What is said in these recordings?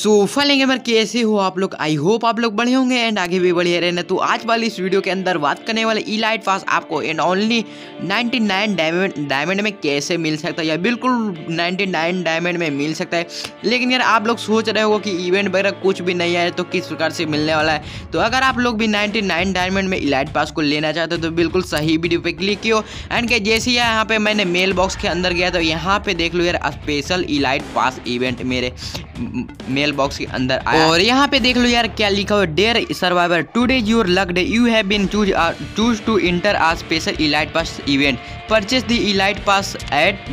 सो फलिंग एमर कैसे हो आप लोग आई होप आप लोग बढ़े होंगे एंड आगे भी बढ़िया रहने तो आज वाली इस वीडियो के अंदर बात करने वाले ई लाइट पास आपको एंड ओनली 99 डायमंड डायमंड में कैसे मिल सकता है या बिल्कुल 99 डायमंड में मिल सकता है लेकिन यार आप लोग सोच रहे हो कि इवेंट वगैरह कुछ भी नहीं आया तो किस प्रकार से मिलने वाला है तो अगर आप लोग भी नाइन्टी डायमंड में इलाइट पास को लेना चाहते हो तो बिल्कुल सही वीडियो पर क्लिक कियो एंड क्या जैसे ही यहाँ पर मैंने मेल बॉक्स के अंदर गया तो यहाँ पर देख लो यार स्पेशल इलाइट पास इवेंट मेरे मेल बॉक्स के अंदर आया और यहाँ पे देख लो यार क्या लिखा हुआ dear survivor today your luck day you have been choose choose to enter our special elite pass event purchase the elite pass at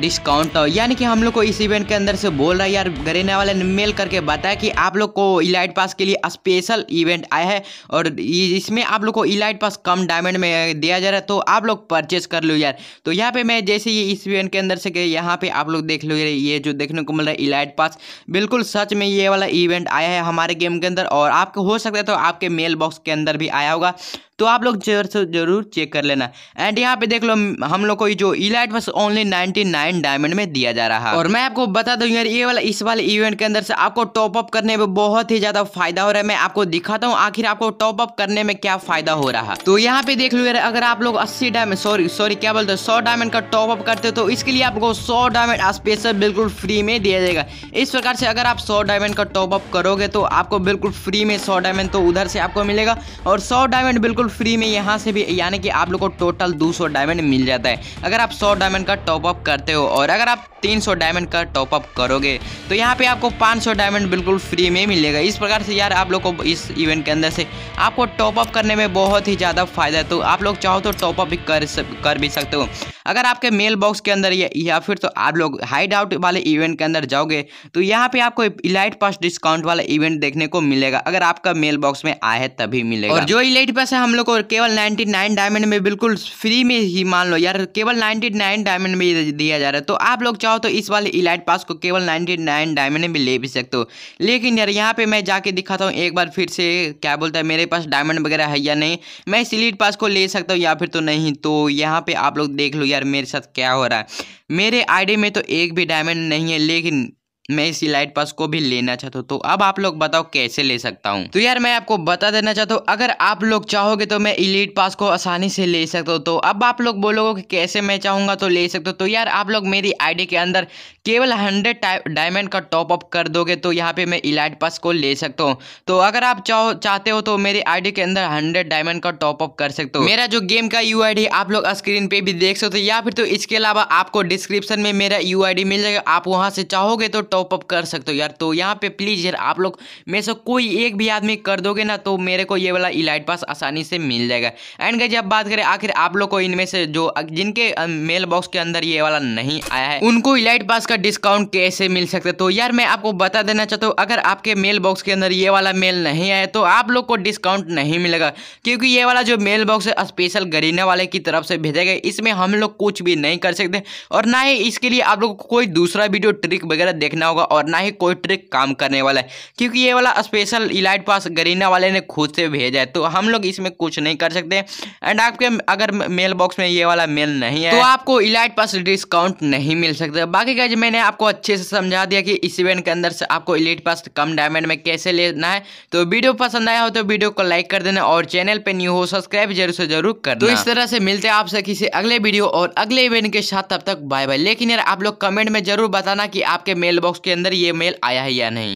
discount तो यानी कि हम लोग को इस इवेंट के अंदर से बोल रहा है यार गरीने वाले ने मेल करके बताया कि आप लोग को इलाइट पास के लिए स्पेशल इवेंट आया है और इसमें आप लोग को इलाइट पास कम डायमंड में दिया जा रहा है तो आप लोग परचेस कर लो यार तो यहाँ पे मैं जैसे ये इस इवेंट के अंदर से गए यहाँ पे आप लोग देख लो यार ये जो देखने को मिल रहा है इलाइट पास बिल्कुल सच में ये वाला इवेंट आया है हमारे गेम के अंदर और आपको हो सकता है तो आपके मेल बॉक्स के अंदर भी आया होगा तो आप लोग जरूर से जरूर चेक कर लेना एंड यहाँ पे देख लो हम लोग को जो इलाइट बस ओनली नाइनटी नाइन डायमंड में दिया जा रहा है और मैं आपको बता दूँ यार ये वाला इस वाले इवेंट के अंदर से आपको टॉपअप करने में बहुत ही ज्यादा फायदा हो रहा है मैं आपको दिखाता हूँ आखिर आपको टॉप अप करने में क्या फायदा हो रहा है तो यहाँ पे देख लो यार अगर आप लोग अस्सी डायमंड सॉरी सॉरी क्या बोलते हो सौ डायमंड का टॉप अप करते हो तो इसके लिए आपको सौ डायमंड स्पेशल बिल्कुल फ्री में दिया जाएगा इस प्रकार से अगर आप सौ डायमंड का टॉप अप करोगे तो आपको बिल्कुल फ्री में सौ डायमंड तो उधर से आपको मिलेगा और सौ डायमंड बिल्कुल बिल्कुल फ्री में यहाँ से भी यानी कि आप लोग को टोटल 200 डायमंड मिल जाता है अगर आप 100 डायमंड का टॉपअप करते हो और अगर आप 300 डायमंड का टॉपअप करोगे तो यहाँ पे आपको 500 डायमंड बिल्कुल फ्री में मिलेगा इस प्रकार से यार आप लोग को इस इवेंट के अंदर से आपको टॉपअप करने में बहुत ही ज़्यादा फायदा है तो आप लोग चाहो तो टॉपअप भी कर कर भी सकते हो अगर आपके मेल बॉक्स के अंदर या, या फिर तो आप लोग हाइड आउट वाले इवेंट के अंदर जाओगे तो यहाँ पे आपको इलाइट पास डिस्काउंट वाला इवेंट देखने को मिलेगा अगर आपका मेल बॉक्स में आया है तभी मिलेगा और जो इलाइट पास है हम लोग को केवल नाइनटी डायमंड में बिल्कुल फ्री में ही मान लो यार केवल नाइन्टी डायमंड में दिया जा रहा है तो आप लोग चाहो तो इस वाले इलाइट पास को केवल नाइन्टी डायमंड में ले भी सकते हो लेकिन यार यहाँ पे मैं जाके दिखाता हूँ एक बार फिर से क्या बोलता है मेरे पास डायमंड वगैरह है या नहीं मैं इस पास को ले सकता हूँ या फिर तो नहीं तो यहाँ पे आप लोग देख लो यार मेरे साथ क्या हो रहा है मेरे आईडी में तो एक भी डायमंड नहीं है लेकिन मैं इस इलाइट पास को भी लेना चाहता हूँ तो अब आप लोग बताओ कैसे ले सकता हूँ तो यार मैं आपको बता देना चाहता हूँ अगर आप लोग चाहोगे तो मैं इलीट पास को आसानी से ले सकता हूँ तो अब आप लोग बोलोगे कि कैसे मैं चाहूंगा तो ले सकता हूँ तो यार आप लोग मेरी आईडी के अंदर केवल हंड्रेड डायमंड का टॉप अप कर दोगे तो यहाँ पे मैं इलाइट पास को ले सकता हूँ तो अगर आप चाहो चाहते हो तो मेरी आई के अंदर हंड्रेड डायमंड का टॉप अप कर सकते हो मेरा जो गेम का यू आप लोग स्क्रीन पे भी देख सकते हो या फिर तो इसके अलावा आपको डिस्क्रिप्शन में मेरा यू मिल जाएगा आप वहाँ से चाहोगे तो टॉप अप कर सकते हो यार तो यहाँ पे प्लीज़ यार आप लोग मेरे से कोई एक भी आदमी कर दोगे ना तो मेरे को ये वाला इलाइट पास आसानी से मिल जाएगा एंड गई जब बात करें आखिर आप लोग को इनमें से जो जिनके मेल बॉक्स के अंदर ये वाला नहीं आया है उनको इलाइट पास का डिस्काउंट कैसे मिल सकता है तो यार मैं आपको बता देना चाहता हूँ अगर आपके मेल बॉक्स के अंदर ये वाला मेल नहीं आया तो आप लोग को डिस्काउंट नहीं मिलेगा क्योंकि ये वाला जो मेल बॉक्स है स्पेशल गरीने वाले की तरफ से भेजा गया इसमें हम लोग कुछ भी नहीं कर सकते और ना ही इसके लिए आप लोग कोई दूसरा वीडियो ट्रिक वगैरह देखना करना होगा और ना ही कोई ट्रिक काम करने वाला है क्योंकि ये वाला स्पेशल इलाइट पास गरीना वाले ने खुद से भेजा है तो हम लोग इसमें कुछ नहीं कर सकते एंड आपके अगर मेल बॉक्स में ये वाला मेल नहीं है तो आपको इलाइट पास डिस्काउंट नहीं मिल सकता बाकी गाइज मैंने आपको अच्छे से समझा दिया कि इस इवेंट के अंदर से आपको इलाइट पास कम डायमंड में कैसे लेना है तो वीडियो पसंद आया हो तो वीडियो को लाइक कर देना और चैनल पर न्यू हो सब्सक्राइब जरूर से जरूर कर तो इस तरह से मिलते हैं आपसे किसी अगले वीडियो और अगले इवेंट के साथ तब तक बाय बाय लेकिन यार आप लोग कमेंट में जरूर बताना कि आपके मेल बॉक्स बॉक्स के अंदर ये मेल आया है या नहीं